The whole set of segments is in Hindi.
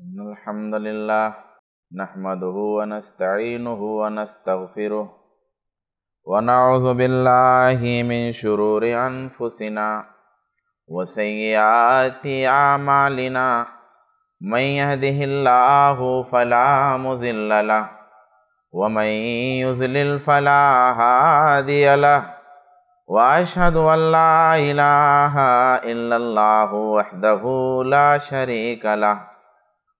إن الحمد لله نحمده ونستعينه ونستغفره ونعوذ بالله من شرور أنفسنا وسيئات أعمالنا من يهده الله فلا مضل له ومن يذلل فلا هادي له واشهد ان لا اله الا الله وحده لا شريك له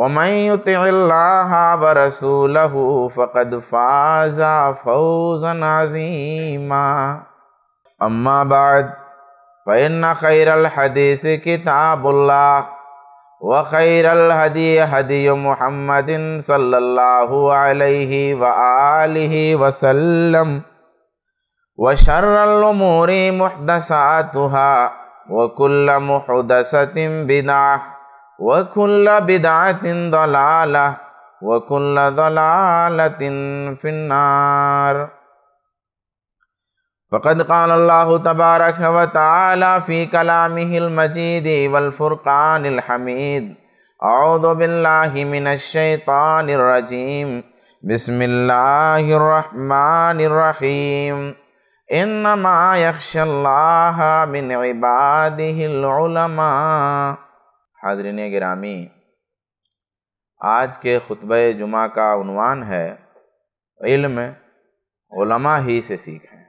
ومن يطع الله ورسوله فقد فاز فوزا عظيما أما بعد فإن خير الحديث كتاب الله وخير الهدي هدي محمد صلى الله عليه وآله وسلم وشر الأمور محدثاتها وكل محدثة بدعة وكل بدعة ضلالة وكل ضلالة في النار فقد قال الله تبارك وتعالى في كلامه المجيد والفرقان الحميد أعوذ بالله من الشيطان الرجيم بسم الله الرحمن الرحيم إنما يخشى الله من عباده العلماء हाजरीन ग्रामी आज के खुतब जुमा का उनवान है इल्म उलमा ही से सीखें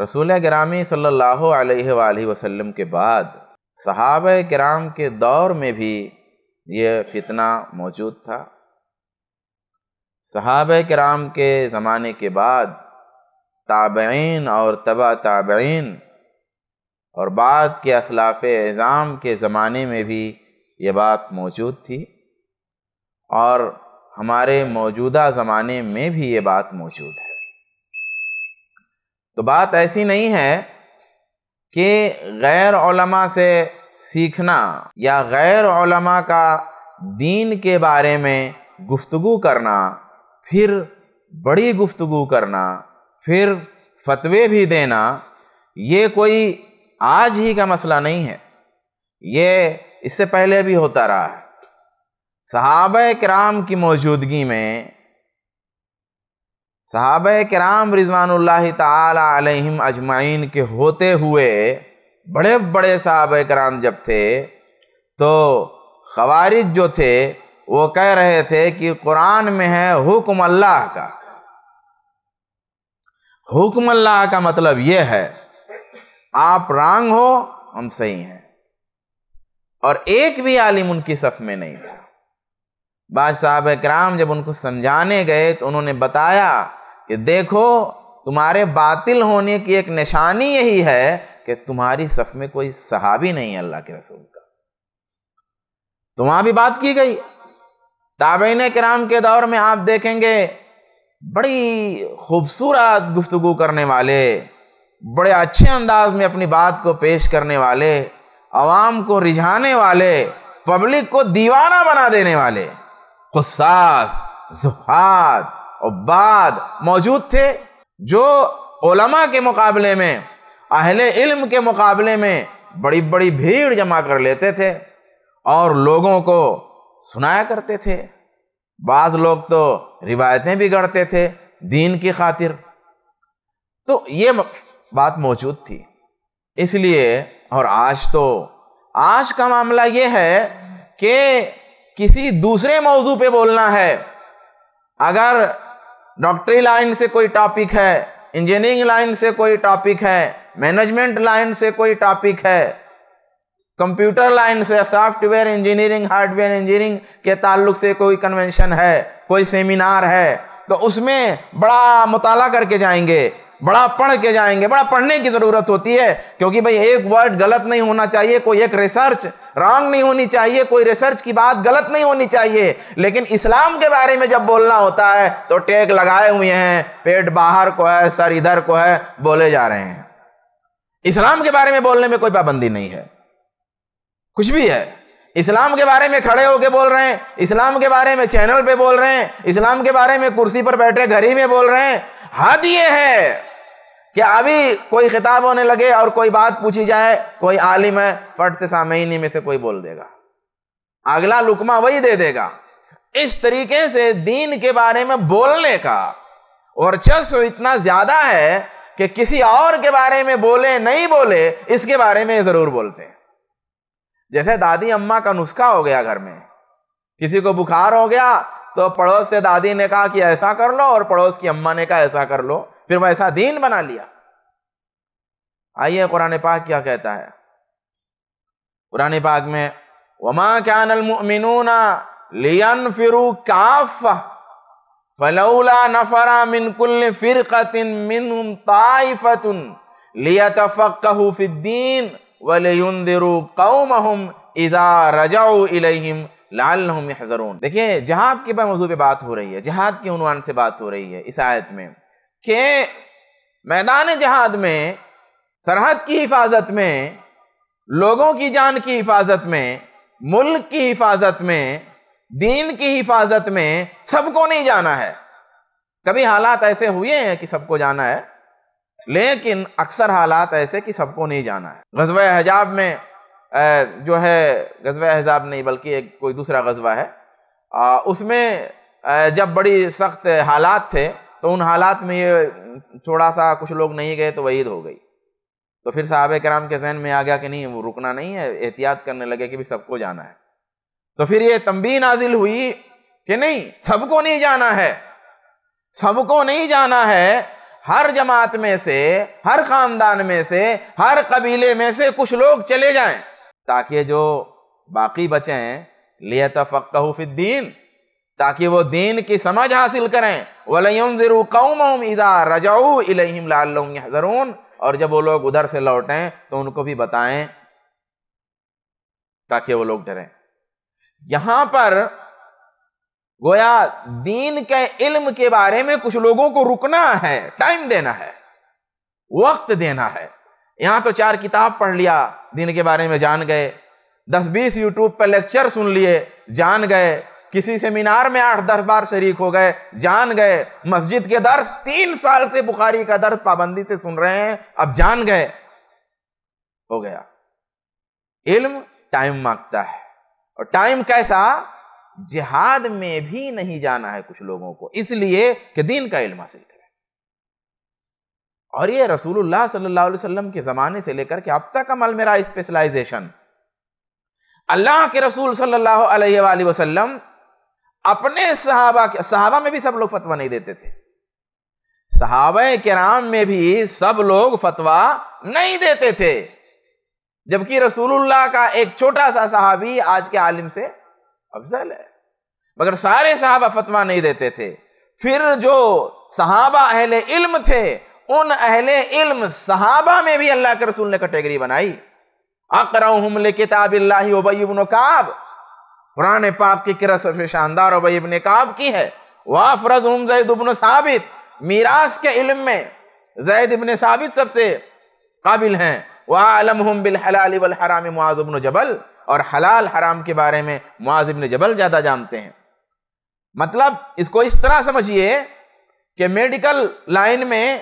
रसूल ग्रामी सल्लल्लाहु अलैहि वसल्लम के बाद सहाब कराम के दौर में भी ये फितना मौजूद था सहाब कराम के ज़माने के बाद ताबेन और तबा ताबेन और बाद के असलाफ एज़ाम के ज़माने में भी ये बात मौजूद थी और हमारे मौजूदा ज़माने में भी ये बात मौजूद है तो बात ऐसी नहीं है कि गैर से सीखना या गैर का दीन के बारे में गुफ्तु करना फिर बड़ी गुफ्तु करना फिर फतवे भी देना ये कोई आज ही का मसला नहीं है ये इससे पहले भी होता रहा है सहाब कराम की मौजूदगी में सहाब कराम रिजवान तम अजमाइन के होते हुए बड़े बड़े साहब कराम जब थे तो खवारिज जो थे वो कह रहे थे कि कुरान में है हुक्म अल्लाह का हुक्म अल्लाह का मतलब ये है आप रांग हो हम सही हैं और एक भी आलिम उनकी सफ में नहीं था बाद साहब कराम जब उनको समझाने गए तो उन्होंने बताया कि देखो तुम्हारे बातिल होने की एक निशानी यही है कि तुम्हारी सफ में कोई सहाबी नहीं है अल्लाह के रसूल का तो वहां भी बात की गई ताबेन कराम के दौर में आप देखेंगे बड़ी खूबसूरत गुफ्तगु करने वाले बड़े अच्छे अंदाज में अपनी बात को पेश करने वाले आवाम को रिझाने वाले पब्लिक को दीवाना बना देने वाले खुसास जुहाद उब्बाद मौजूद थे जो ओलमा के मुकाबले में अहले इल्म के मुकाबले में बड़ी बड़ी भीड़ जमा कर लेते थे और लोगों को सुनाया करते थे बाज़ लोग तो रिवायतें भी गढ़ते थे दीन की खातिर तो ये बात मौजूद थी इसलिए और आज तो आज का मामला यह है कि किसी दूसरे मौजू पे बोलना है अगर डॉक्टरी लाइन से कोई टॉपिक है इंजीनियरिंग लाइन से कोई टॉपिक है मैनेजमेंट लाइन से कोई टॉपिक है कंप्यूटर लाइन से सॉफ्टवेयर इंजीनियरिंग हार्डवेयर इंजीनियरिंग के ताल्लुक से कोई कन्वेंशन है कोई सेमिनार है तो उसमें बड़ा मुताला करके जाएंगे बड़ा पढ़ के जाएंगे बड़ा पढ़ने की ज़रूरत होती है क्योंकि भाई एक वर्ड गलत नहीं होना चाहिए कोई एक रिसर्च रॉन्ग नहीं होनी चाहिए कोई रिसर्च की बात गलत नहीं होनी चाहिए लेकिन इस्लाम के बारे में जब बोलना होता है तो टेक लगाए हुए हैं पेट बाहर को है सर इधर को है बोले जा रहे हैं इस्लाम के बारे में बोलने में कोई पाबंदी नहीं है कुछ भी है इस्लाम के बारे में खड़े होके बोल रहे हैं इस्लाम के बारे में चैनल पे बोल रहे हैं इस्लाम के बारे में कुर्सी पर बैठे घर ही में बोल रहे हैं हद ये है कि अभी कोई खिताब होने लगे और कोई बात पूछी जाए कोई आलिम है फट से सामयनी में से कोई बोल देगा अगला लुकमा वही दे देगा इस तरीके से दीन के बारे में बोलने का वर्चस्व इतना ज्यादा है कि किसी और के बारे में बोले नहीं बोले इसके बारे में जरूर बोलते हैं जैसे दादी अम्मा का नुस्खा हो गया घर में किसी को बुखार हो गया तो पड़ोस से दादी ने कहा कि ऐसा कर लो और पड़ोस की अम्मा ने कहा ऐसा कर लो फिर वह ऐसा दीन बना लिया आइए कुरान पाक क्या कहता है कुरान पाक में वमा क्या क्यानमिनूना लियन फिरू काफ फलौला नफरा मिन कुल फिर मिन ताइफतुन लियतफक्कहु फिद्दीन वलियुंदिरु कौमहुम इदा रजाउ इलैहिम लालहम यहजरून देखिए जहाद के मौजू पे बात हो रही है जहाद के उनवान से बात हो रही है इस आयत में कि मैदान जहाद में सरहद की हिफाजत में लोगों की जान की हिफाजत में मुल्क की हिफाजत में दीन की हिफाजत में सबको नहीं जाना है कभी हालात ऐसे हुए हैं कि सबको जाना है लेकिन अक्सर हालात ऐसे कि सबको नहीं जाना है गजब हजाब में जो है गजब हजाब नहीं बल्कि एक कोई दूसरा गजबा है उसमें जब बड़ी सख्त हालात थे तो उन हालात में ये थोड़ा सा कुछ लोग नहीं गए तो वहीद हो गई तो फिर साहब कराम के जहन में आ गया कि नहीं वो रुकना नहीं है एहतियात करने लगे कि भाई सबको जाना है तो फिर ये तंबी नाजिल हुई कि नहीं सबको नहीं जाना है सबको नहीं जाना है हर जमात में से हर खानदान में से हर कबीले में से कुछ लोग चले जाएं ताकि जो बाकी बचे हैं लिया तफक्हफिद्दीन ताकि वो दीन की समझ हासिल करें वलयमजरू कौम इदा रजाऊ और जब वो लोग उधर से लौटें तो उनको भी बताएं ताकि वो लोग डरें यहां पर गोया दीन के इल्म के बारे में कुछ लोगों को रुकना है टाइम देना है वक्त देना है यहां तो चार किताब पढ़ लिया दीन के बारे में जान गए दस बीस यूट्यूब पर लेक्चर सुन लिए जान गए किसी सेमिनार में आठ दस बार शरीक हो गए जान गए मस्जिद के दर्श तीन साल से बुखारी का दर्द पाबंदी से सुन रहे हैं अब जान गए हो गया इल्म टाइम मांगता है और टाइम कैसा जिहाद में भी नहीं जाना है कुछ लोगों को इसलिए कि दीन का इल्म हासिल करें और ये रसूलुल्लाह सल्लल्लाहु अलैहि वसल्लम के ज़माने से लेकर के अब तक अमल मेरा स्पेशलाइजेशन अल्लाह के रसूल सल्लल्लाहु अलैहि वसल्लम अपने सहाबा सहाबा में भी सब लोग फतवा नहीं देते थे के राम में भी सब लोग फतवा नहीं देते थे जबकि रसूलुल्लाह का एक छोटा सा सहाबी आज के आलिम से अफजल है मगर सारे सहाबा फतवा नहीं देते थे फिर जो सहाबा अहले इल्म थे उन अहले इल्म सहाबा में भी अल्लाह के रसूल ने कैटेगरी बनाई अकरम किताब काब कुरान पाक की किरत सबसे शानदार और इबन निकाब की है वह फरज जैद उबन साबित मीरास के इल्म में जैद इबन साबित सबसे काबिल हैं वाहम आलम हम बिल हलाल हराम मुआजुबन जबल और हलाल हराम के बारे में मुआजिबन जबल ज़्यादा जानते हैं मतलब इसको इस तरह समझिए कि मेडिकल लाइन में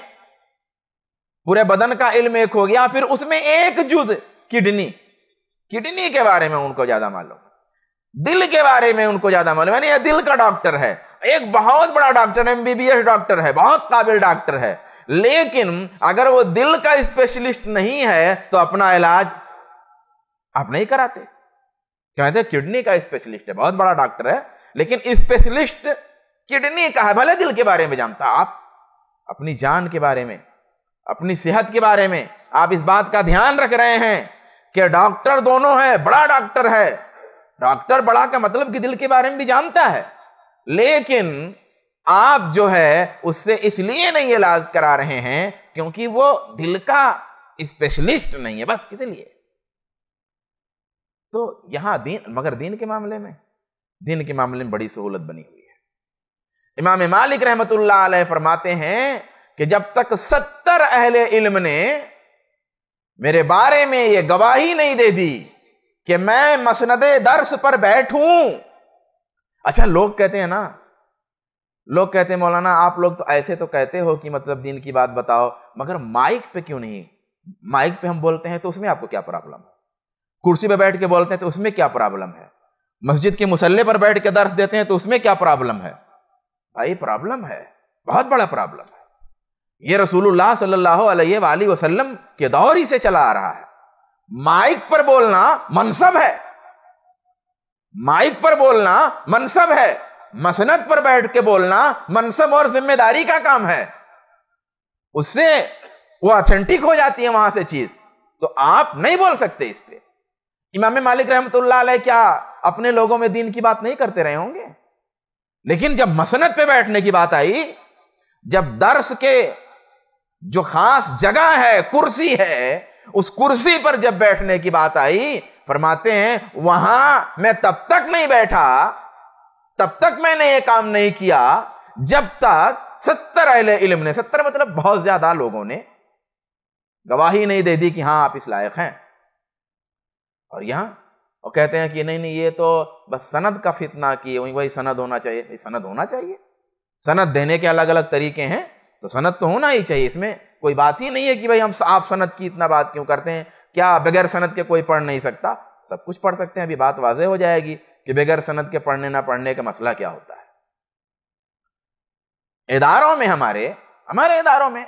पूरे बदन का इल्म एक हो गया फिर उसमें एक जुज किडनी किडनी के बारे में उनको ज़्यादा मालूम दिल के बारे में उनको ज्यादा मालूम है यह दिल का डॉक्टर है एक बहुत बड़ा डॉक्टर एमबीबीएस डॉक्टर है बहुत काबिल डॉक्टर है लेकिन अगर वो दिल का स्पेशलिस्ट नहीं है तो अपना इलाज आप नहीं कराते कहते किडनी का स्पेशलिस्ट है बहुत बड़ा डॉक्टर है लेकिन स्पेशलिस्ट किडनी का है भले दिल के बारे में जानता आप अपनी जान के बारे में अपनी सेहत के बारे में आप इस बात का ध्यान रख रहे हैं कि डॉक्टर दोनों है बड़ा डॉक्टर है डॉक्टर बड़ा का मतलब कि दिल के बारे में भी जानता है लेकिन आप जो है उससे इसलिए नहीं इलाज करा रहे हैं क्योंकि वो दिल का स्पेशलिस्ट नहीं है बस इसलिए तो यहां दीन मगर दीन के मामले में दीन के मामले में बड़ी सहूलत बनी हुई है इमाम मालिक रहमतुल्लाह अलैह फरमाते हैं कि जब तक सत्तर अहले इल्म ने मेरे बारे में ये गवाही नहीं दे दी कि मैं मसनद दर्श पर बैठूं अच्छा लोग कहते हैं ना लोग कहते हैं मौलाना आप लोग तो ऐसे तो कहते हो कि मतलब दिन की बात बताओ मगर माइक पे क्यों नहीं माइक पे हम बोलते हैं तो उसमें आपको क्या प्रॉब्लम है कुर्सी पे बैठ के बोलते हैं तो उसमें क्या प्रॉब्लम है मस्जिद के मुसल्ले पर बैठ के दर्श देते हैं तो उसमें क्या प्रॉब्लम है भाई प्रॉब्लम है बहुत बड़ा प्रॉब्लम है ये रसूलुल्लाह सल्लल्लाहु अलैहि वसल्लम के दौर ही से चला आ रहा है माइक पर बोलना मनसब है माइक पर बोलना मनसब है मसनत पर बैठ के बोलना मनसब और जिम्मेदारी का काम है उससे वो ऑथेंटिक हो जाती है वहां से चीज तो आप नहीं बोल सकते इस पर इमाम मालिक रहमतुल्लाह क्या अपने लोगों में दीन की बात नहीं करते रहे होंगे लेकिन जब मसनत पे बैठने की बात आई जब दर्श के जो खास जगह है कुर्सी है उस कुर्सी पर जब बैठने की बात आई फरमाते हैं वहां मैं तब तक नहीं बैठा तब तक मैंने ये काम नहीं किया जब तक सत्तर अहले इल्म ने सत्तर मतलब बहुत ज्यादा लोगों ने गवाही नहीं दे दी कि हाँ आप इस लायक हैं और यहां और कहते हैं कि नहीं नहीं ये तो बस सनद का फितना की वही वही सनद होना चाहिए सनद होना चाहिए सनद देने के अलग अलग तरीके हैं तो सनत तो होना ही चाहिए इसमें कोई बात ही नहीं है कि भाई हम आप सनत की इतना बात क्यों करते हैं क्या बगैर सनत के कोई पढ़ नहीं सकता सब कुछ पढ़ सकते हैं अभी बात वाजह हो जाएगी कि बगैर सनत के पढ़ने ना पढ़ने का मसला क्या होता है इदारों में हमारे हमारे इदारों में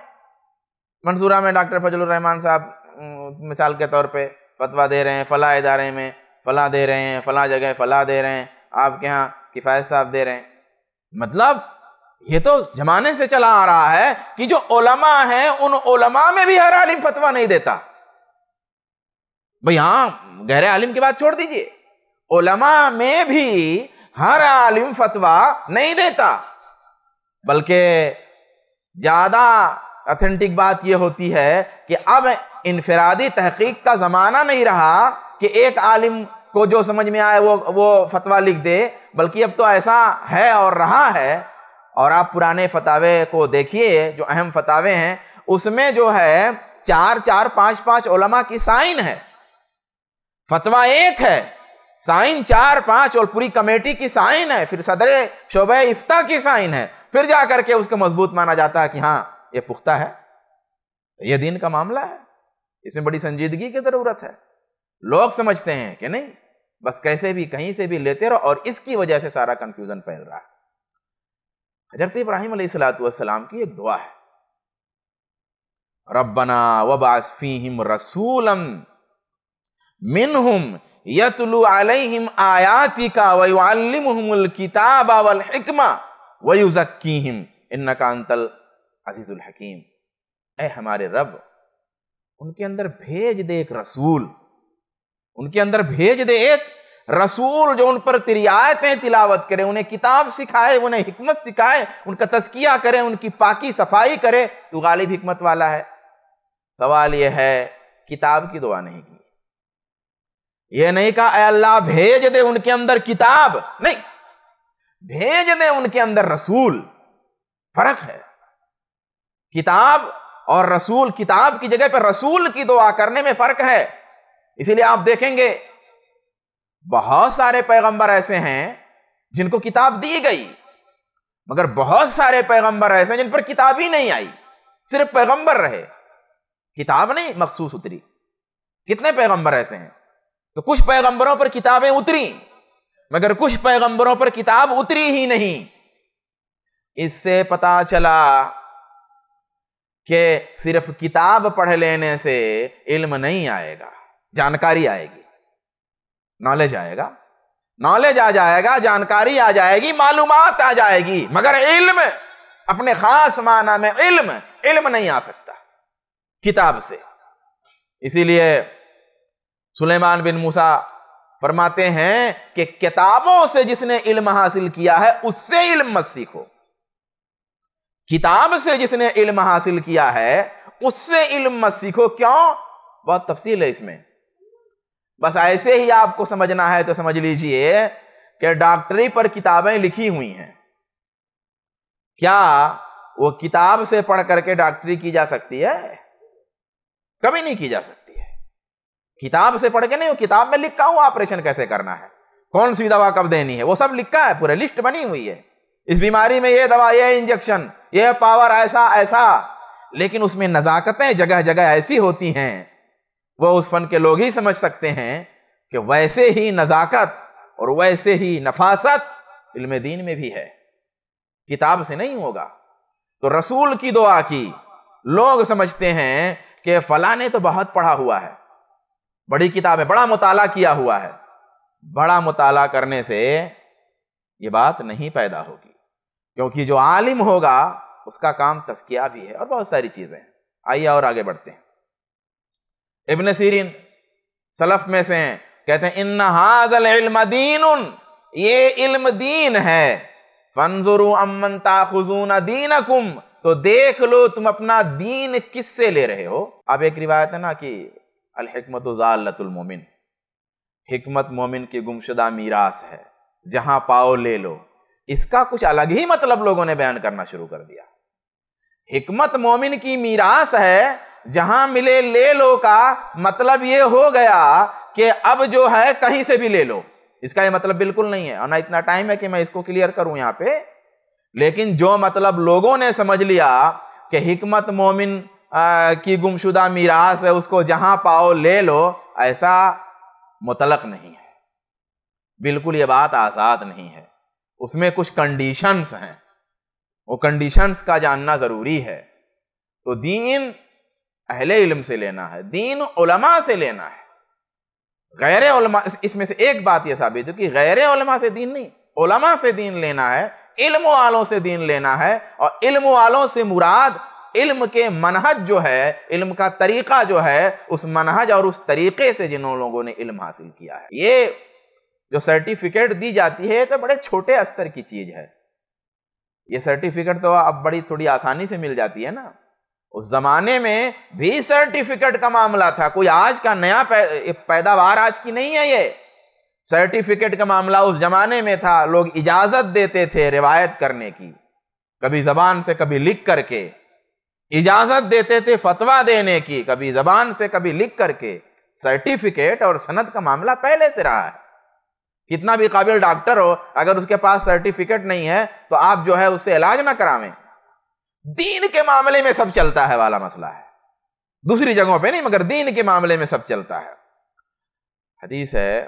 मंसूरा में डॉक्टर फजल रहमान साहब मिसाल के तौर पे फतवा दे रहे हैं फला इदारे में फला दे रहे हैं फला जगह फला दे रहे हैं आपके यहाँ किफ़ायत साहब दे रहे हैं मतलब ये तो जमाने से चला आ रहा है कि जो ओलमा है उन ओलमा में भी हर आलिम फतवा नहीं देता भाई हाँ गहरे आलिम की बात छोड़ दीजिए ओलमा में भी हर आलिम फतवा नहीं देता बल्कि ज्यादा ऑथेंटिक बात यह होती है कि अब इनफरादी तहकीक का ज़माना नहीं रहा कि एक आलिम को जो समझ में आए वो वो फतवा लिख दे बल्कि अब तो ऐसा है और रहा है और आप पुराने फतावे को देखिए जो अहम फतावे हैं उसमें जो है चार चार पांच पांच ओलमा की साइन है फतवा एक है साइन चार पांच और पूरी कमेटी की साइन है फिर सदर शोब इफ्ता की साइन है फिर जा करके उसको मजबूत माना जाता है कि हाँ ये पुख्ता है तो ये दिन का मामला है इसमें बड़ी संजीदगी की ज़रूरत है लोग समझते हैं कि नहीं बस कैसे भी कहीं से भी लेते रहो और इसकी वजह से सारा कंफ्यूजन फैल रहा है हजरत इब्राहिम सलाम की एक दुआ है रब्बना वबासफ़ीम रसूलम मिनहुम यतलु अलैहिम आयातिका वयुअल्लिमुहुमुल किताब वल हिकमा वयुज़क्कीहिम इन्नका अंतल अजीज़ुल हकीम ए हमारे रब उनके अंदर भेज दे एक रसूल उनके अंदर भेज दे एक रसूल जो उन पर तेरी तिलावत करें उन्हें किताब सिखाए उन्हें हमत सिखाए उनका तस्किया करें उनकी पाकी सफाई करें तो गालिब हमत वाला है सवाल यह है किताब की दुआ नहीं की यह नहीं कहा अल्लाह भेज दे उनके अंदर किताब नहीं भेज दे उनके अंदर रसूल फर्क है किताब और रसूल किताब की जगह पर रसूल की दुआ करने में फर्क है इसीलिए आप देखेंगे बहुत सारे पैगंबर ऐसे हैं जिनको किताब दी गई मगर बहुत सारे पैगंबर ऐसे हैं जिन पर किताब ही नहीं आई सिर्फ पैगंबर रहे किताब नहीं मखसूस उतरी कितने पैगंबर ऐसे हैं तो कुछ पैगंबरों पर किताबें उतरी मगर कुछ पैगंबरों पर किताब उतरी ही नहीं इससे पता चला कि सिर्फ किताब पढ़ लेने से इल्म नहीं आएगा जानकारी आएगी नॉलेज आएगा नॉलेज आ जाएगा जानकारी आ जाएगी मालूम आ जाएगी मगर इल्म अपने खास माना में इल्म इल्म नहीं आ सकता किताब से इसीलिए सुलेमान बिन मूसा फरमाते हैं कि किताबों से जिसने इल्म हासिल किया है उससे इल्म मत सीखो किताब से जिसने इल्म हासिल किया है उससे इल्म मत सीखो क्यों बहुत तफसील है इसमें बस ऐसे ही आपको समझना है तो समझ लीजिए कि डॉक्टरी पर किताबें लिखी हुई हैं क्या वो किताब से पढ़ करके डॉक्टरी की जा सकती है कभी नहीं की जा सकती है किताब से पढ़ के नहीं वो किताब में लिखा हुआ ऑपरेशन कैसे करना है कौन सी दवा कब देनी है वो सब लिखा है पूरा लिस्ट बनी हुई है इस बीमारी में ये दवा ये इंजेक्शन ये पावर ऐसा ऐसा लेकिन उसमें नजाकतें जगह जगह ऐसी होती हैं वह उस फन के लोग ही समझ सकते हैं कि वैसे ही नज़ाकत और वैसे ही नफासत इल्म दीन में भी है किताब से नहीं होगा तो रसूल की दुआ की लोग समझते हैं कि फला ने तो बहुत पढ़ा हुआ है बड़ी किताब है बड़ा मुताला किया हुआ है बड़ा मुताला करने से ये बात नहीं पैदा होगी क्योंकि जो आलिम होगा उसका काम तस्किया भी है और बहुत सारी चीज़ें आइए और आगे बढ़ते हैं इबन सीरीन सलफ में से हैं कहते हैं इन हाजल इल्म दीन ये इल्म दीन है फंजुरु अमन ताखुजून दीन कुम तो देख लो तुम अपना दीन किससे ले रहे हो अब एक रिवायत है ना कि अलहमत मोमिन हिकमत मोमिन की गुमशुदा मीरास है जहां पाओ ले लो इसका कुछ अलग ही मतलब लोगों ने बयान करना शुरू कर दिया हिकमत मोमिन की मीरास है जहां मिले ले लो का मतलब ये हो गया कि अब जो है कहीं से भी ले लो इसका ये मतलब बिल्कुल नहीं है और ना इतना टाइम है कि मैं इसको क्लियर करूं यहां पे लेकिन जो मतलब लोगों ने समझ लिया कि हिकमत मोमिन की गुमशुदा मीरास है उसको जहां पाओ ले लो ऐसा मुतलक नहीं है बिल्कुल ये बात आज़ाद नहीं है उसमें कुछ कंडीशंस हैं वो कंडीशंस का जानना ज़रूरी है तो दीन अहले इल्म से लेना है दीन उलमा से लेना है गैर इसमें से एक बात यह साबित हो कि गैर उलमा से दीन नहीं उलमा से दीन लेना है इल्म वालों से दीन लेना है और इल्म वालों से मुराद इल्म के मनहज जो है इल्म का तरीका जो है उस मनहज और उस तरीके से जिन लोगों ने इल्म हासिल किया है ये जो सर्टिफिकेट दी जाती है तो बड़े छोटे स्तर की चीज़ है ये सर्टिफिकेट तो अब बड़ी थोड़ी आसानी से मिल जाती है ना उस जमाने में भी सर्टिफिकेट का मामला था कोई आज का नया पैदावार आज की नहीं है ये सर्टिफिकेट का मामला उस जमाने में था लोग इजाजत देते थे रिवायत करने की कभी जबान से कभी लिख करके इजाजत देते थे फतवा देने की कभी जबान से कभी लिख करके सर्टिफिकेट और सनद का मामला पहले से रहा है कितना भी काबिल डॉक्टर हो अगर उसके पास सर्टिफिकेट नहीं है तो आप जो है उससे इलाज ना करावें दीन के मामले में सब चलता है वाला मसला है दूसरी जगहों पे नहीं मगर दीन के मामले में सब चलता है हदीस है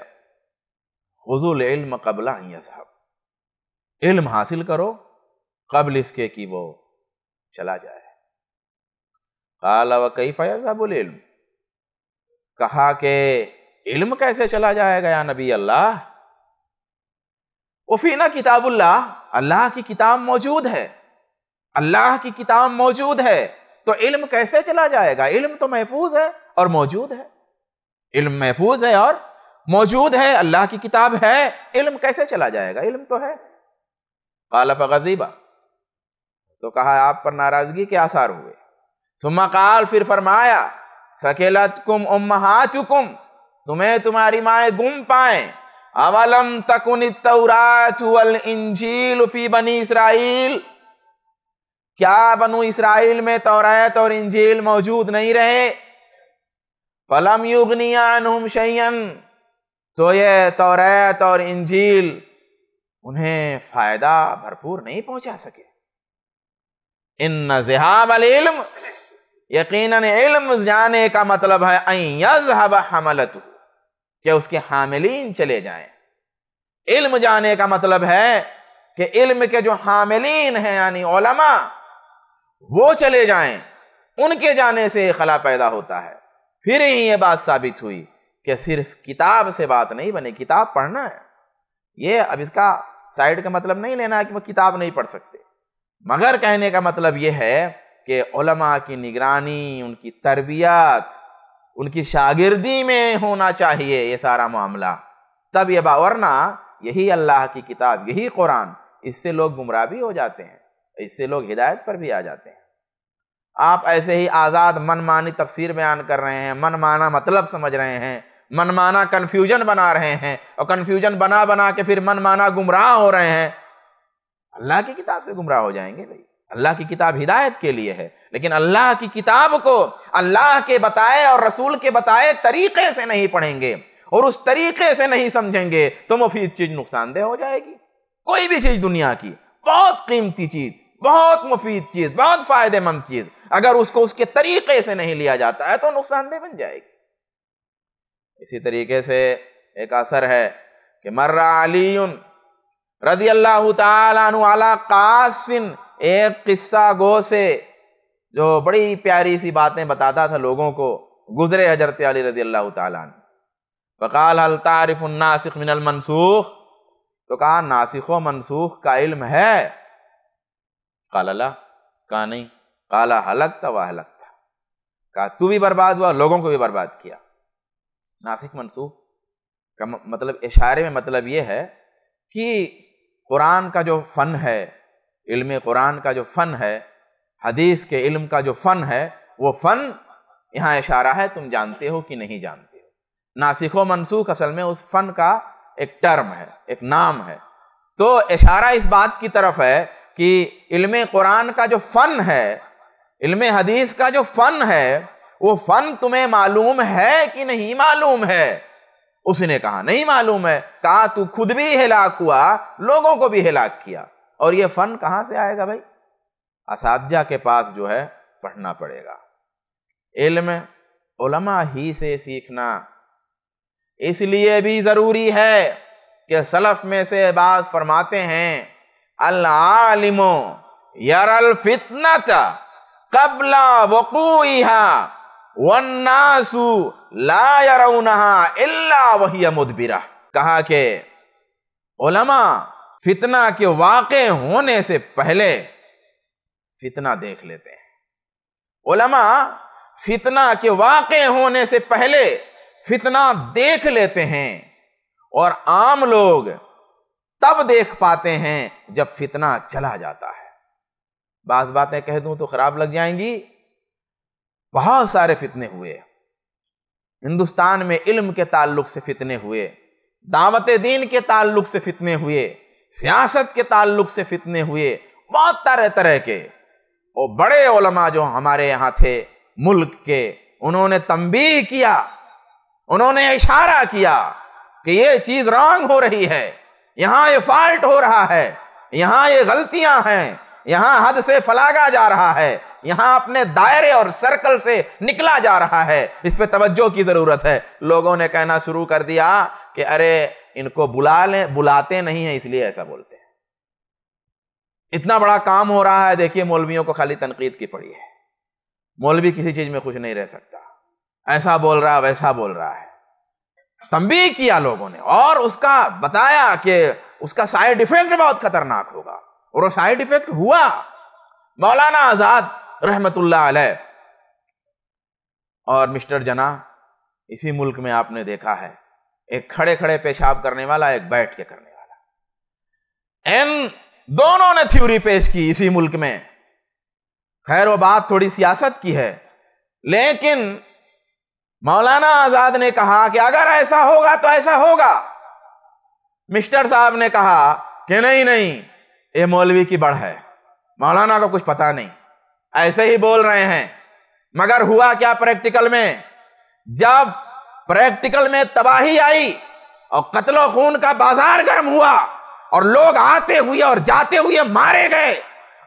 हजूल इल्म कबला साहब इल्म हासिल करो कबल इसके कि वो चला जाए काला व कई फैजाबुल इल्म कहा के इल्म कैसे चला जाएगा या नबी अल्लाह ना किताबुल्ला अल्लाह की किताब मौजूद है अल्लाह की किताब मौजूद है तो इल्म कैसे चला जाएगा इल्म तो महफूज है और मौजूद है इल्म महफूज है और मौजूद है अल्लाह की किताब है इल्म कैसे चला जाएगा इल्म तो है काला फजीबा तो कहा आप पर नाराजगी के आसार हुए सुम्मा काल फिर फरमाया सकेलत कुम उम्मातुकुम तुम्हें तुम्हारी माए गुम पाए अवलम तकुन तौरात वल इंजील फी बनी इसराइल क्या बनु इसराइल में तौरात तो और इंजील मौजूद नहीं रहे पलम युगनियान तो ये तौरात तो और इंजील उन्हें फायदा भरपूर नहीं पहुंचा सके इन अल इल्म यकीन इल्म जाने का मतलब है कि उसके हामिलीन चले जाएं इल्म जाने का मतलब है कि इल्म के जो हामिलीन हैं यानी ओलमा वो चले जाएं उनके जाने से खला पैदा होता है फिर ही ये बात साबित हुई कि सिर्फ किताब से बात नहीं बने किताब पढ़ना है ये अब इसका साइड का मतलब नहीं लेना है कि वो किताब नहीं पढ़ सकते मगर कहने का मतलब ये है कि उलमा की निगरानी उनकी तरबियत उनकी शागिर्दी में होना चाहिए ये सारा मामला तब ये वरना यही अल्लाह की किताब यही कुरान इससे लोग गुमराह भी हो जाते हैं इससे लोग हिदायत पर भी आ जाते हैं आप ऐसे ही आज़ाद मनमानी तफसीर बयान कर रहे हैं मनमाना मतलब समझ रहे हैं मनमाना कन्फ्यूजन बना रहे हैं और कन्फ्यूजन बना बना के फिर मनमाना गुमराह हो रहे हैं अल्लाह की किताब से गुमराह हो जाएंगे भाई अल्लाह की किताब हिदायत के लिए है लेकिन अल्लाह की किताब को अल्लाह के बताए और रसूल के बताए तरीके से नहीं पढ़ेंगे और उस तरीके से नहीं समझेंगे तो मुफीद चीज़ नुकसानदेह हो जाएगी कोई भी चीज़ दुनिया की बहुत कीमती चीज़ बहुत मुफीद चीज़ बहुत फ़ायदेमंद चीज़ अगर उसको उसके तरीके से नहीं लिया जाता है तो नुकसानदेह बन जाएगी इसी तरीके से एक असर है कि मर्रा अली रजी अल्लाह तला एक किस्सा गो से जो बड़ी प्यारी सी बातें बताता था लोगों को गुजरे हजरत अली रजी अल्लाह तकाल अल तारिफ़ नासिक मिनल मनसूख तो कहा नासिखो मनसूख का इल्म है काला का नहीं काला हलक था वह हलक था कहा तू भी बर्बाद हुआ लोगों को भी बर्बाद किया नासिक मनसूख का मतलब इशारे में मतलब ये है कि कुरान का जो फ़न है इल्म कुरान का जो फ़न है हदीस के इल्म का जो फ़न है वो फ़न यहाँ इशारा है तुम जानते हो कि नहीं जानते हो नासिक मनसूख असल में उस फ़न का एक टर्म है एक नाम है तो इशारा इस बात की तरफ है कि इल्म कुरान का जो फ़न है इल्म हदीस का जो फ़न है वो फ़न तुम्हें मालूम है कि नहीं मालूम है उसने कहा नहीं मालूम है कहा तू खुद भी हिलाक हुआ लोगों को भी हिलाक किया और ये फ़न कहाँ से आएगा भाई इस के पास जो है पढ़ना पड़ेगा इल्म उलमा ही से सीखना इसलिए भी ज़रूरी है कि सलफ़ में से बाज फरमाते हैं अल्लामो यरल कबला वकूहा वन्नासु ला यरौनहा इल्ला वही मुदबिरा कहा के उलमा फितना के वाक़ होने से पहले फितना देख लेते हैं उलमा फितना के वाक़ होने से पहले फितना देख लेते हैं और आम लोग तब देख पाते हैं जब फितना चला जाता है बात बातें कह दूं तो खराब लग जाएंगी बहुत सारे फितने हुए हिंदुस्तान में इल्म के ताल्लुक से फितने हुए दावत दीन के ताल्लुक से फितने हुए सियासत के ताल्लुक से फितने हुए बहुत तरह तरह के और बड़े ओलमा जो हमारे यहां थे मुल्क के उन्होंने तंबी किया उन्होंने इशारा किया कि ये चीज़ रॉन्ग हो रही है यहां ये फॉल्ट हो रहा है यहां ये गलतियां हैं यहां हद से फलागा जा रहा है यहां अपने दायरे और सर्कल से निकला जा रहा है इस पे तवज्जो की जरूरत है लोगों ने कहना शुरू कर दिया कि अरे इनको बुला ले बुलाते नहीं है इसलिए ऐसा बोलते हैं इतना बड़ा काम हो रहा है देखिए मौलवियों को खाली तनकीद की पड़ी है मौलवी किसी चीज में खुश नहीं रह सकता ऐसा बोल रहा वैसा बोल रहा है तंबी किया लोगों ने और उसका बताया कि उसका साइड इफेक्ट बहुत खतरनाक होगा और वो साइड इफेक्ट हुआ मौलाना आजाद रहमतुल्लाह अलैह और मिस्टर जना इसी मुल्क में आपने देखा है एक खड़े खड़े पेशाब करने वाला एक बैठ के करने वाला इन दोनों ने थ्योरी पेश की इसी मुल्क में खैर वो बात थोड़ी सियासत की है लेकिन मौलाना आजाद ने कहा कि अगर ऐसा होगा तो ऐसा होगा मिस्टर साहब ने कहा कि नहीं नहीं ये मौलवी की बढ़ है मौलाना को कुछ पता नहीं ऐसे ही बोल रहे हैं मगर हुआ क्या प्रैक्टिकल में जब प्रैक्टिकल में तबाही आई और कत्लो खून का बाजार गर्म हुआ और लोग आते हुए और जाते हुए मारे गए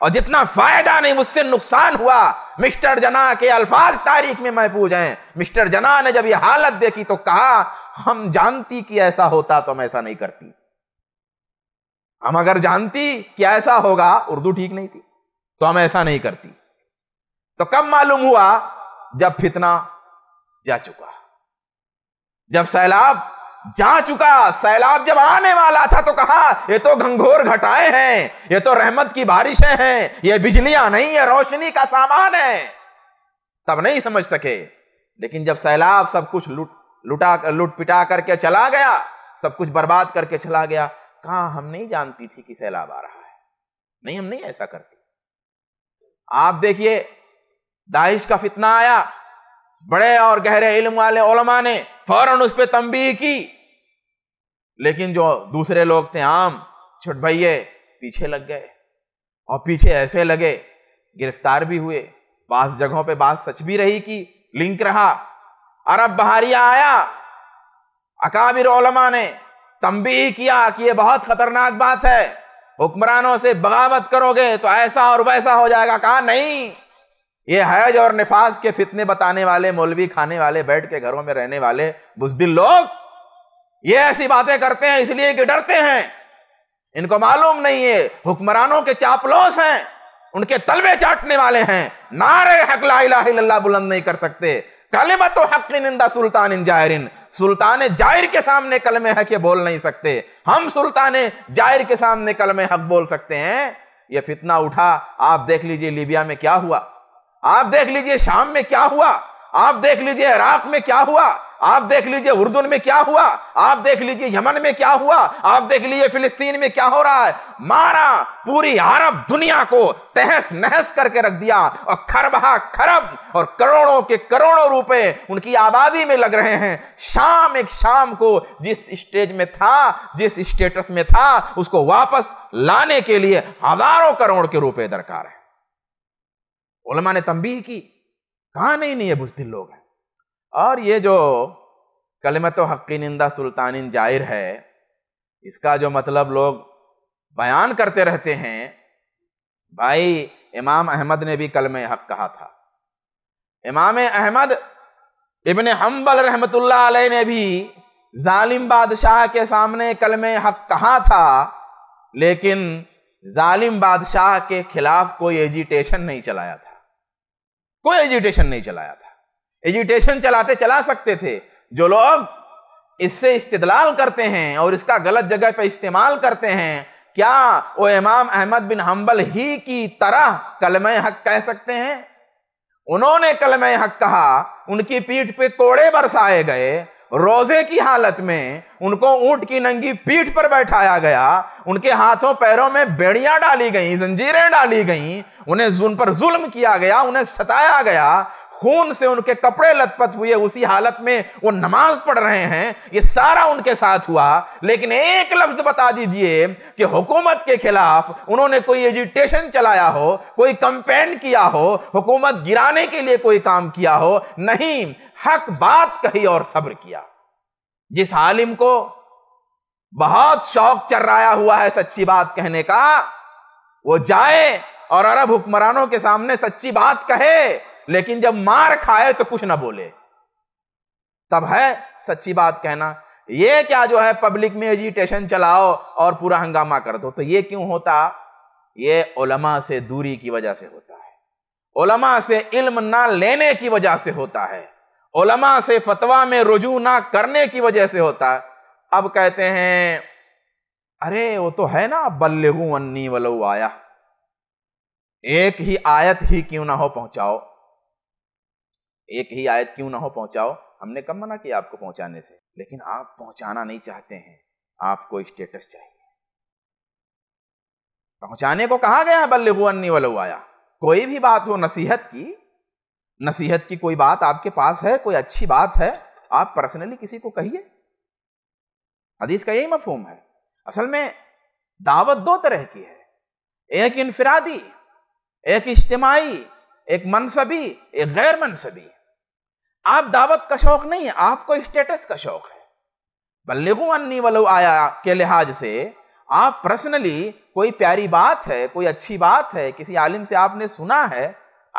और जितना फायदा नहीं मुझसे नुकसान हुआ मिस्टर जना के अल्फाज तारीख में महफूज हैं मिस्टर जना ने जब यह हालत देखी तो कहा हम जानती कि ऐसा होता तो हम ऐसा नहीं करती हम अगर जानती कि ऐसा होगा उर्दू ठीक नहीं थी तो हम ऐसा नहीं करती तो कब मालूम हुआ जब फितना जा चुका जब सैलाब जा चुका सैलाब जब आने वाला था तो कहा ये तो घंघोर घटाएं हैं ये तो रहमत की बारिशें हैं ये बिजलियां नहीं है रोशनी का सामान है तब नहीं समझ सके लेकिन जब सैलाब सब कुछ लुट लुटा लुट पिटा करके चला गया सब कुछ बर्बाद करके चला गया कहा हम नहीं जानती थी कि सैलाब आ रहा है नहीं हम नहीं ऐसा करती आप देखिए दाइश का फितना आया बड़े और गहरे इल्म वाले ओलमा ने फौरन उस पर तंबी की लेकिन जो दूसरे लोग थे आम छुट भैये पीछे लग गए और पीछे ऐसे लगे गिरफ्तार भी हुए बास जगहों पे बात सच भी रही कि लिंक रहा अरब बहारिया आया अकाबिर ओलमा ने तंबी किया कि यह बहुत खतरनाक बात है हुक्मरानों से बगावत करोगे तो ऐसा और वैसा हो जाएगा कहा नहीं ये हैज और निफास के फितने बताने वाले मौलवी खाने वाले बैठ के घरों में रहने वाले बुजदिल लोग ये ऐसी बातें करते हैं इसलिए कि डरते हैं इनको मालूम नहीं है हुक्मरानों के चापलोस हैं उनके तलवे चाटने वाले हैं नारे हक ला बुलंद नहीं कर सकते कलमा तो हक निंदा सुल्तान इन जायरिन सुल्तान जाहिर के सामने कलमे हक ये बोल नहीं सकते हम सुल्तान जाहिर के सामने कलमे हक बोल सकते हैं ये फितना उठा आप देख लीजिए लीबिया में क्या हुआ आप देख लीजिए शाम में क्या हुआ आप देख लीजिए इराक में क्या हुआ आप देख लीजिए उर्दून में क्या हुआ आप देख लीजिए यमन में क्या हुआ आप देख लीजिए फिलिस्तीन में क्या हो रहा है मारा पूरी अरब दुनिया को तहस नहस करके रख दिया और खरबहा खरब और करोड़ों के करोड़ों रुपए उनकी आबादी में लग रहे हैं शाम एक शाम को जिस स्टेज में था जिस स्टेटस में था उसको वापस लाने के लिए हजारों करोड़ के रुपए दरकार है उलमा ने तंबीह की कहा नहीं नहीं है बुजदिल लोग हैं और ये जो कलमत हक्की निंदा सुल्तान जाहिर है इसका जो मतलब लोग बयान करते रहते हैं भाई इमाम अहमद ने भी कलम हक कहा था इमाम अहमद इबन हम्बल रहमत आलै ने भी जालिम बादशाह के सामने कलम हक कहा था लेकिन जालिम बादशाह के खिलाफ कोई एजिटेशन नहीं चलाया था कोई एजुटेशन नहीं चलाया था एजुटेशन चलाते चला सकते थे जो लोग इससे इस्तलाल करते हैं और इसका गलत जगह पर इस्तेमाल करते हैं क्या वो इमाम अहमद बिन हम्बल ही की तरह कलम हक कह सकते हैं उन्होंने कलम हक कहा उनकी पीठ पे कोड़े बरसाए गए रोजे की हालत में उनको ऊंट की नंगी पीठ पर बैठाया गया उनके हाथों पैरों में बेड़ियां डाली गईं जंजीरें डाली गईं उन्हें उन पर जुल्म किया गया उन्हें सताया गया खून से उनके कपड़े लथपथ हुए उसी हालत में वो नमाज पढ़ रहे हैं ये सारा उनके साथ हुआ लेकिन एक लफ्ज बता दीजिए कि हुकूमत के खिलाफ उन्होंने कोई एजिटेशन चलाया हो कोई कंपेन किया हो हुकूमत गिराने के लिए कोई काम किया हो नहीं हक बात कही और सब्र किया जिस आलिम को बहुत शौक चर्राया हुआ है सच्ची बात कहने का वो जाए और अरब हुक्मरानों के सामने सच्ची बात कहे लेकिन जब मार खाए तो कुछ ना बोले तब है सच्ची बात कहना ये क्या जो है पब्लिक में एजिटेशन चलाओ और पूरा हंगामा कर दो तो ये क्यों होता ये ओलमा से दूरी की वजह से होता है ओलमा से इल्म ना लेने की वजह से होता है ओलमा से फतवा में रुजू ना करने की वजह से होता है अब कहते हैं अरे वो तो है ना बल्लू अन्नी वलो आया एक ही आयत ही क्यों ना हो पहुंचाओ एक ही आयत क्यों ना हो पहुंचाओ हमने कब मना किया आपको पहुंचाने से लेकिन आप पहुंचाना नहीं चाहते हैं आपको स्टेटस चाहिए पहुंचाने को कहा गया बल्लुअन्नी आया कोई भी बात हो नसीहत की नसीहत की कोई बात आपके पास है कोई अच्छी बात है आप पर्सनली किसी को कहिए हदीस का यही मफहूम है असल में दावत दो तरह की है एक इनफरादी एक इज्तमाही एक मनसबी एक गैर मनसबी आप दावत का शौक नहीं है आपको स्टेटस का शौक है बल्लेगु अन्नी वलो आया के लिहाज से आप पर्सनली कोई प्यारी बात है कोई अच्छी बात है किसी आलिम से आपने सुना है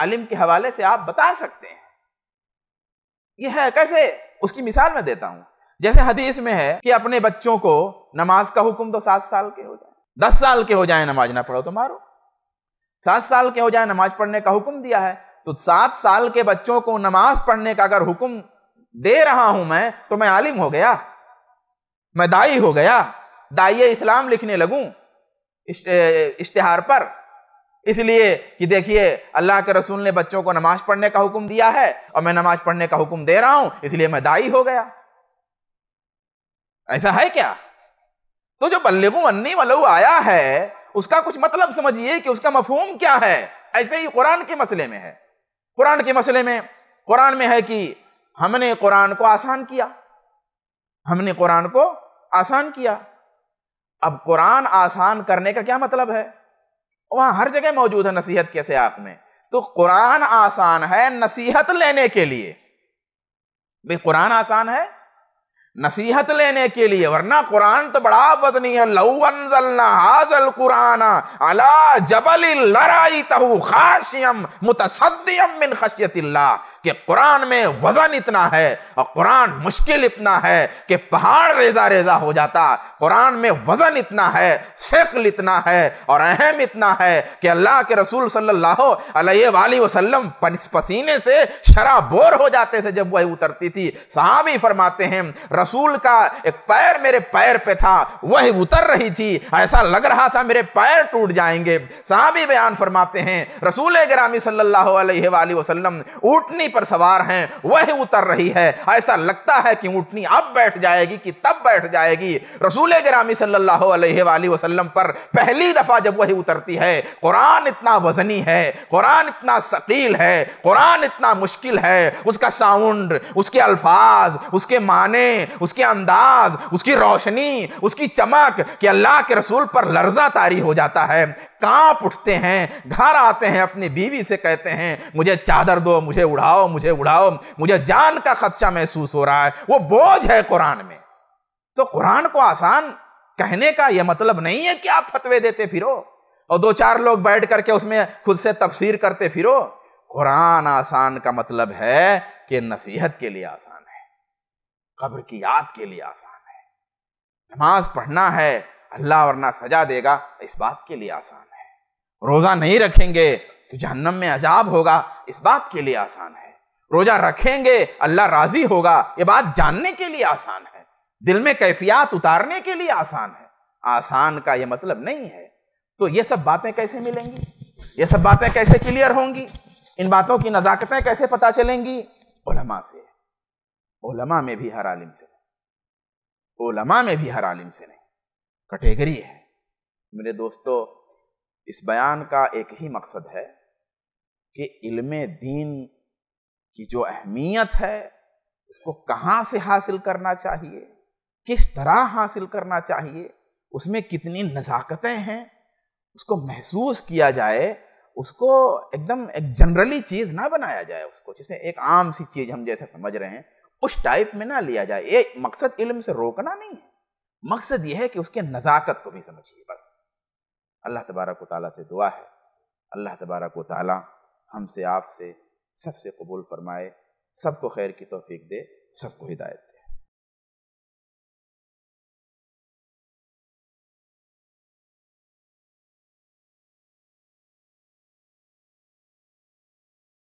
आलिम के हवाले से आप बता सकते हैं यह है कैसे उसकी मिसाल मैं देता हूं जैसे हदीस में है कि अपने बच्चों को नमाज का हुक्म तो सात साल के हो जाए दस साल के हो जाए नमाज ना पढ़ो तो मारो सात साल के हो जाए नमाज पढ़ने का हुक्म दिया है तो सात साल के बच्चों को नमाज पढ़ने का अगर हुक्म दे रहा हूं मैं तो मैं आलिम हो गया मैं दाई हो गया दाई इस्लाम लिखने लगू इश्तहार पर इसलिए कि देखिए अल्लाह के रसूल ने बच्चों को नमाज पढ़ने का हुक्म दिया है और मैं नमाज पढ़ने का हुक्म दे रहा हूं इसलिए मैं दाई हो गया ऐसा है क्या तो जो बल्लेबू अन्नी वलू आया है उसका कुछ मतलब समझिए कि उसका मफहूम क्या है ऐसे ही कुरान के मसले में है कुरान के मसले में कुरान में है कि हमने कुरान को आसान किया हमने कुरान को आसान किया अब कुरान आसान करने का क्या मतलब है वहां हर जगह मौजूद है नसीहत कैसे आप में तो कुरान आसान है नसीहत लेने के लिए भाई कुरान आसान है नसीहत लेने के लिए वरना कुरान तो बड़ा बदनी है लवनजलना हाजल कुरान अला जबल लराई तहु खाशियम मुतसदम मिन खशियतिल्ला कि कुरान में वज़न इतना है और कुरान मुश्किल इतना है कि पहाड़ रेजा रेजा हो जाता कुरान में वज़न इतना है शक्ल इतना है और अहम इतना है कि अल्लाह के रसूल सल्लल्लाहु अलैहि वसल्लम पसीने से शराबोर हो जाते थे जब वह उतरती थी साहब फरमाते हैं रसूल का एक पैर मेरे पैर पे था वही उतर रही थी ऐसा लग रहा था मेरे पैर टूट जाएंगे साहबी बयान फरमाते हैं रसूल ग्रामी सल्लल्लाहु अलैहि वसल्लम ऊँटनी पर सवार हैं वही उतर रही है ऐसा लगता है कि ऊटनी अब बैठ जाएगी कि तब बैठ जाएगी रसूल ग्रामी सल्लल्लाहु वसल्लम पर पहली दफ़ा जब वही उतरती है कुरान इतना वजनी है कुरान इतना शकील है कुरान इतना मुश्किल है उसका साउंड उसके अल्फाज उसके माने उसके अंदाज उसकी रोशनी उसकी चमक कि अल्लाह के रसूल पर लर्जा तारी हो जाता है कांप उठते हैं घर आते हैं अपनी बीवी से कहते हैं मुझे चादर दो मुझे उड़ाओ मुझे उड़ाओ मुझे जान का खदशा महसूस हो रहा है वो बोझ है कुरान में तो कुरान को आसान कहने का यह मतलब नहीं है कि आप फतवे देते फिरो और दो चार लोग बैठ करके उसमें खुद से तफसीर करते फिरो कुरान आसान का मतलब है कि नसीहत के लिए आसान कब्र की याद के लिए आसान है नमाज पढ़ना है अल्लाह वरना सजा देगा इस बात के लिए आसान है रोज़ा नहीं रखेंगे तो जहन्नम में अजाब होगा इस बात के लिए आसान है रोज़ा रखेंगे अल्लाह राज़ी होगा ये बात जानने के लिए आसान है दिल में कैफियात उतारने के लिए आसान है आसान का यह मतलब नहीं है तो ये सब बातें कैसे मिलेंगी ये सब बातें कैसे क्लियर होंगी इन बातों की नज़ाकतें कैसे पता चलेंगी उलमा से ओलमा में भी हर आलिम से नहीं ओलमा में भी हर आलिम से नहीं कैटेगरी है मेरे दोस्तों इस बयान का एक ही मकसद है कि इल्म दीन की जो अहमियत है उसको कहाँ से हासिल करना चाहिए किस तरह हासिल करना चाहिए उसमें कितनी नज़ाकतें हैं उसको महसूस किया जाए उसको एकदम एक जनरली चीज़ ना बनाया जाए उसको जैसे एक आम सी चीज़ हम जैसे समझ रहे हैं उस टाइप में ना लिया जाए ये मकसद इल्म से रोकना नहीं है मकसद यह है कि उसके नज़ाकत को भी समझिए बस अल्लाह तबारक ताली से दुआ है अल्लाह तबारक ताली हमसे आपसे सबसे कबूल फरमाए सबको खैर की तोफीक दे सबको हिदायत दे